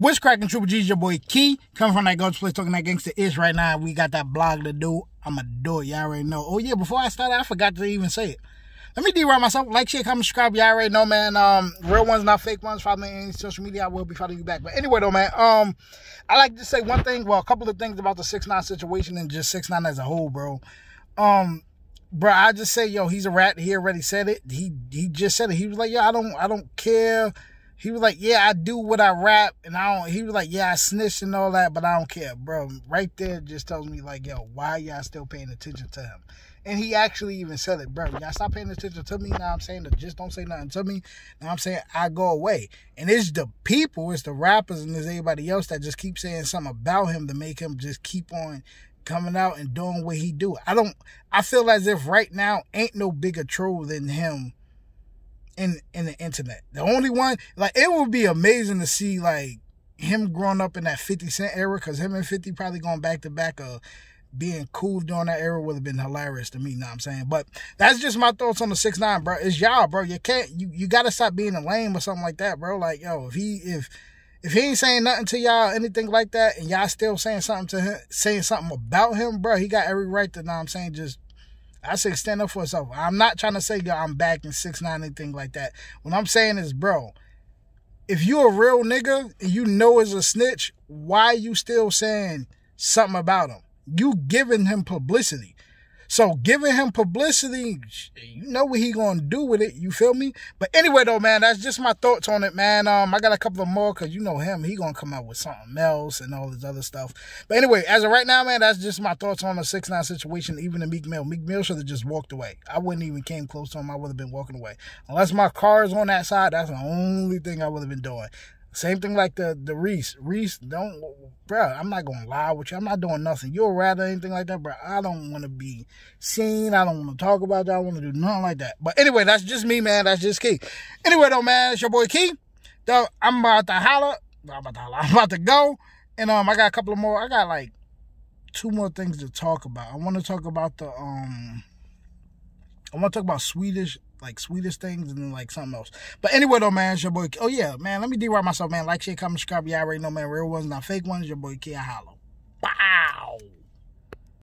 What's cracking, Triple G's? Your boy Key. Coming from that Goat's Place talking that gangster ish right now. We got that blog to do. I'ma do it. Y'all already know. Oh, yeah. Before I started, I forgot to even say it. Let me derail myself. Like, share, comment, subscribe. Y'all already know, man. Um, real ones, not fake ones. Follow me on social media. I will be following you back. But anyway, though, man. Um, I like to say one thing. Well, a couple of things about the six nine situation and just six nine as a whole, bro. Um, bro, I just say, yo, he's a rat. He already said it. He he just said it. He was like, yo, I don't I don't care he was like, yeah, I do what I rap, and I don't. He was like, yeah, I snitch and all that, but I don't care, bro. Right there, just tells me like, yo, why y'all still paying attention to him? And he actually even said it, bro. Y'all stop paying attention to me. Now I'm saying to just don't say nothing to me. Now I'm saying I go away. And it's the people, it's the rappers, and it's everybody else that just keep saying something about him to make him just keep on coming out and doing what he do. I don't. I feel as if right now ain't no bigger troll than him in in the internet. The only one like it would be amazing to see like him growing up in that 50 Cent era, because him and 50 probably going back to back of being cool during that era would have been hilarious to me, know what I'm saying? But that's just my thoughts on the six nine, bro. It's y'all, bro. You can't you, you gotta stop being a lame or something like that, bro. Like, yo, if he if if he ain't saying nothing to y'all, anything like that, and y'all still saying something to him, saying something about him, bro, he got every right to, know what I'm saying, just I say stand up for yourself. I'm not trying to say yo, I'm back in six nine anything like that. What I'm saying is, bro, if you a real nigga and you know is a snitch, why you still saying something about him? You giving him publicity. So giving him publicity, you know what he gonna do with it. You feel me? But anyway, though, man, that's just my thoughts on it, man. Um, I got a couple of more because you know him. He gonna come out with something else and all this other stuff. But anyway, as of right now, man, that's just my thoughts on the six nine situation. Even the Meek Mill, Meek Mill should have just walked away. I wouldn't even came close to him. I would have been walking away unless my car is on that side. That's the only thing I would have been doing. Same thing like the the Reese. Reese, don't, bro. I'm not gonna lie with you. I'm not doing nothing. You'll rather anything like that, bro. I don't want to be seen. I don't want to talk about that. I want to do nothing like that. But anyway, that's just me, man. That's just Key. Anyway, though, man, it's your boy Key. Though I'm about to holler. I'm about to holler. I'm about to go. And um, I got a couple of more. I got like two more things to talk about. I want to talk about the um. I want to talk about Swedish like sweetest things and then like something else. But anyway though, man, it's your boy. Oh yeah, man, let me derive myself, man. Like, share, comment, subscribe. You all already know, man. Real ones, not fake ones. Your boy Kia Hollow. Bye.